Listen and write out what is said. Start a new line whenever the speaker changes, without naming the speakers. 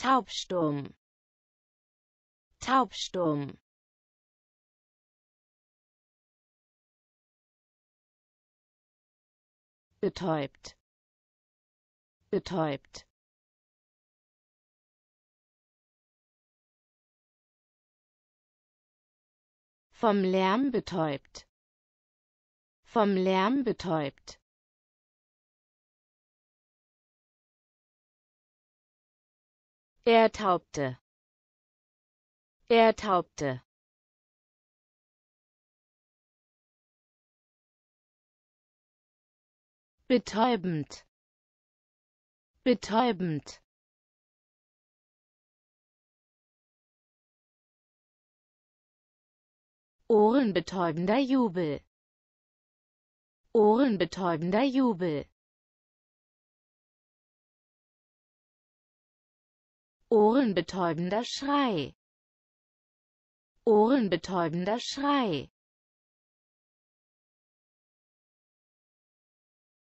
taubstumm taubstumm betäubt betäubt vom Lärm betäubt vom Lärm betäubt Er taubte. Er taubte. betäubend betäubend ohrenbetäubender Jubel ohrenbetäubender Jubel ohrenbetäubender Schrei ohrenbetäubender Schrei